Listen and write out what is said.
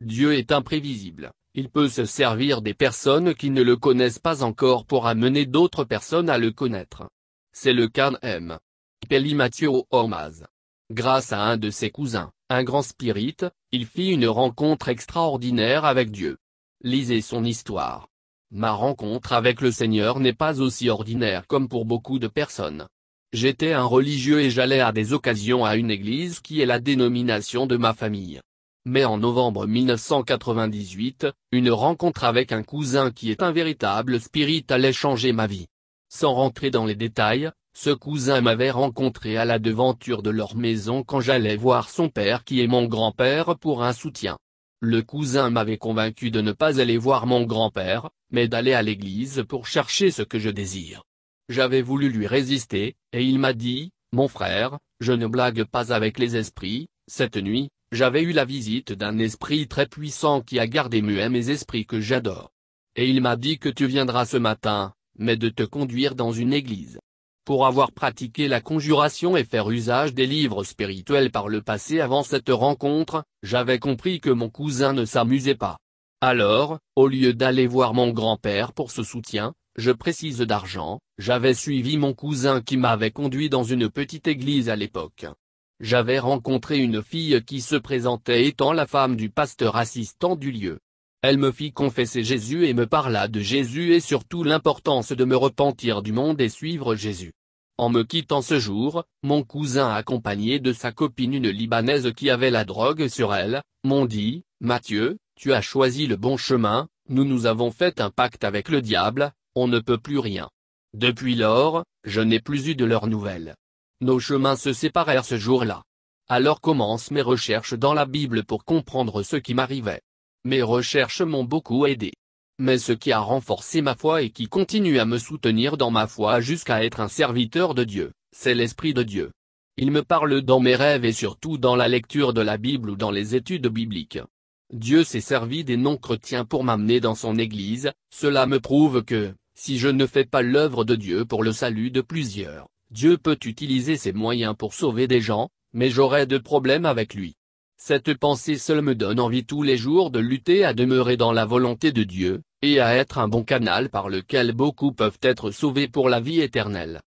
Dieu est imprévisible, il peut se servir des personnes qui ne le connaissent pas encore pour amener d'autres personnes à le connaître. C'est le cas M. Pelli Mathieu Grâce à un de ses cousins, un grand spirite, il fit une rencontre extraordinaire avec Dieu. Lisez son histoire. Ma rencontre avec le Seigneur n'est pas aussi ordinaire comme pour beaucoup de personnes. J'étais un religieux et j'allais à des occasions à une église qui est la dénomination de ma famille mais en novembre 1998, une rencontre avec un cousin qui est un véritable spirit allait changer ma vie. Sans rentrer dans les détails, ce cousin m'avait rencontré à la devanture de leur maison quand j'allais voir son père qui est mon grand-père pour un soutien. Le cousin m'avait convaincu de ne pas aller voir mon grand-père, mais d'aller à l'église pour chercher ce que je désire. J'avais voulu lui résister, et il m'a dit, mon frère, je ne blague pas avec les esprits, cette nuit, j'avais eu la visite d'un esprit très puissant qui a gardé muet mes esprits que j'adore. Et il m'a dit que tu viendras ce matin, mais de te conduire dans une église. Pour avoir pratiqué la conjuration et faire usage des livres spirituels par le passé avant cette rencontre, j'avais compris que mon cousin ne s'amusait pas. Alors, au lieu d'aller voir mon grand-père pour ce soutien, je précise d'argent, j'avais suivi mon cousin qui m'avait conduit dans une petite église à l'époque j'avais rencontré une fille qui se présentait étant la femme du pasteur assistant du lieu. Elle me fit confesser Jésus et me parla de Jésus et surtout l'importance de me repentir du monde et suivre Jésus. En me quittant ce jour, mon cousin accompagné de sa copine une Libanaise qui avait la drogue sur elle, m'ont dit, Mathieu, tu as choisi le bon chemin, nous nous avons fait un pacte avec le diable, on ne peut plus rien. Depuis lors, je n'ai plus eu de leurs nouvelles. Nos chemins se séparèrent ce jour-là. Alors commencent mes recherches dans la Bible pour comprendre ce qui m'arrivait. Mes recherches m'ont beaucoup aidé. Mais ce qui a renforcé ma foi et qui continue à me soutenir dans ma foi jusqu'à être un serviteur de Dieu, c'est l'Esprit de Dieu. Il me parle dans mes rêves et surtout dans la lecture de la Bible ou dans les études bibliques. Dieu s'est servi des non-chrétiens pour m'amener dans son Église, cela me prouve que, si je ne fais pas l'œuvre de Dieu pour le salut de plusieurs, Dieu peut utiliser ses moyens pour sauver des gens, mais j'aurai de problèmes avec lui. Cette pensée seule me donne envie tous les jours de lutter à demeurer dans la volonté de Dieu, et à être un bon canal par lequel beaucoup peuvent être sauvés pour la vie éternelle.